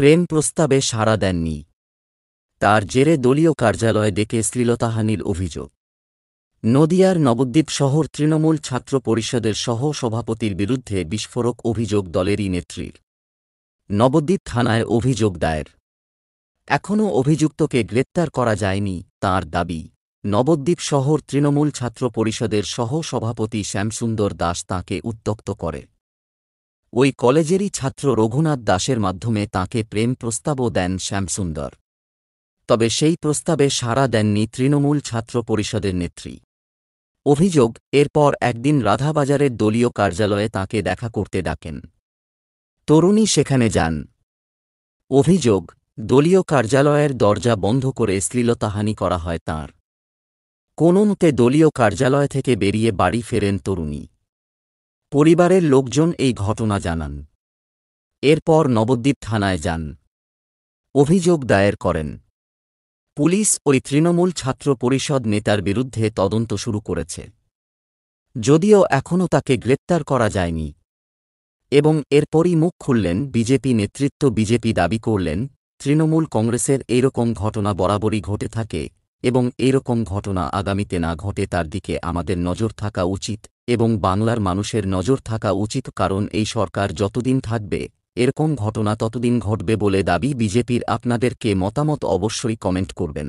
প্রেম প্রস্তাবে সাড়া দেননি তার জেরে দলীয় কার্যালয় ডেকে শ্লীলতাহানির অভিযোগ নদিয়ার নবদ্বীপ শহর তৃণমূল ছাত্র পরিষদের সহ সভাপতির বিরুদ্ধে বিস্ফোরক অভিযোগ দলেরই নেত্রীর নবদ্বীপ থানায় অভিযোগ দায়ের এখনও অভিযুক্তকে গ্রেপ্তার করা যায়নি তার দাবি নবদ্বীপ শহর তৃণমূল ছাত্র পরিষদের সহ সভাপতি শ্যামসুন্দর দাস তাঁকে উত্তক্ত করে ওই কলেজেরই ছাত্র রঘুনাথ দাসের মাধ্যমে তাকে প্রেম প্রস্তাবও দেন শ্যামসুন্দর তবে সেই প্রস্তাবে সাড়া দেননি তৃণমূল ছাত্র পরিষদের নেত্রী অভিযোগ এরপর একদিন রাধাবাজারের দলীয় কার্যালয়ে তাকে দেখা করতে ডাকেন তরুণী সেখানে যান অভিযোগ দলীয় কার্যালয়ের দরজা বন্ধ করে শ্লীলতাহানি করা হয় তাঁর কোনো মতে দলীয় কার্যালয় থেকে বেরিয়ে বাড়ি ফেরেন তরুণী পরিবারের লোকজন এই ঘটনা জানান এরপর নবদ্বীপ থানায় যান অভিযোগ দায়ের করেন পুলিশ ওই তৃণমূল ছাত্র পরিষদ নেতার বিরুদ্ধে তদন্ত শুরু করেছে যদিও এখনও তাকে গ্রেপ্তার করা যায়নি এবং এরপরই মুখ খুললেন বিজেপি নেতৃত্ব বিজেপি দাবি করলেন তৃণমূল কংগ্রেসের এইরকম ঘটনা বরাবরই ঘটে থাকে এবং এরকম ঘটনা আগামীতে না ঘটে তার দিকে আমাদের নজর থাকা উচিত এবং বাংলার মানুষের নজর থাকা উচিত কারণ এই সরকার যতদিন থাকবে এরকম ঘটনা ততদিন ঘটবে বলে দাবি বিজেপির আপনাদেরকে মতামত অবশ্যই কমেন্ট করবেন